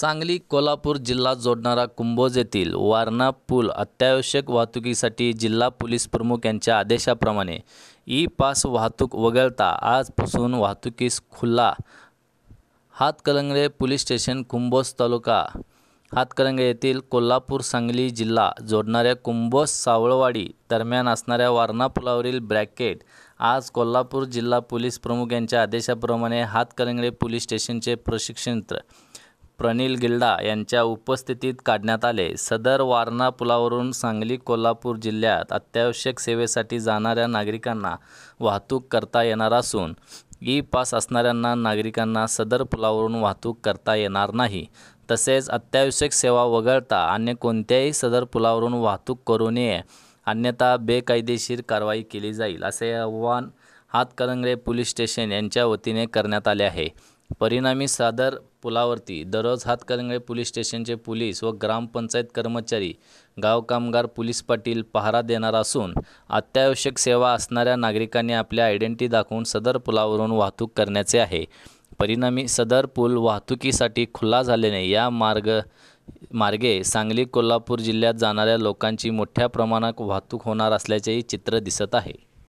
सांगली कोल्हापूर जिल्हा जोडणारा कुंभोज येथील वारणा पूल अत्यावश्यक वाहतुकीसाठी जिल्हा पोलीस प्रमुख यांच्या आदेशाप्रमाणे ई पास वाहतूक वगळता आजपासून वाहतुकीस खुला हातकरंगळे पोलीस स्टेशन कुंभोज तालुका हातकरंगळे येथील कोल्हापूर सांगली जिल्हा जोडणाऱ्या कुंभोज सावळवाडी दरम्यान असणाऱ्या वारणा पुलावरील ब्रॅकेट आज कोल्हापूर जिल्हा पोलीस प्रमुख यांच्या आदेशाप्रमाणे हातकरंगळे पोलीस स्टेशनचे प्रशिक्षण प्रनिल गिल्डा यांच्या उपस्थितीत काढण्यात आले सदर वारणा पुलावरून सांगली कोल्हापूर जिल्ह्यात अत्यावश्यक सेवेसाठी जाणाऱ्या नागरिकांना वाहतूक करता येणार असून ई पास असणाऱ्यांना नागरिकांना सदर पुलावरून वाहतूक करता येणार नाही तसेच अत्यावश्यक सेवा वगळता अन्य कोणत्याही सदर पुलावरून वाहतूक करू नये अन्यथा बेकायदेशीर कारवाई केली जाईल असे आव्हान हातकरंगरे पोलीस स्टेशन यांच्या वतीने करण्यात आले आहे परिणामी सादर पुलावरती दररोज हातकरंगळे पोलीस स्टेशनचे पोलीस व ग्रामपंचायत कर्मचारी गाव कामगार पोलीस पाटील पहारा देणार असून अत्यावश्यक सेवा असणाऱ्या नागरिकांनी आपल्या आयडेंटिटी दाखवून सदर पुलावरून वाहतूक करण्याचे आहे परिणामी सदर पूल वाहतुकीसाठी खुला झाल्याने या मार्ग मार्गे सांगली कोल्हापूर जिल्ह्यात जाणाऱ्या लोकांची मोठ्या प्रमाणात वाहतूक होणार असल्याचेही चित्र दिसत आहे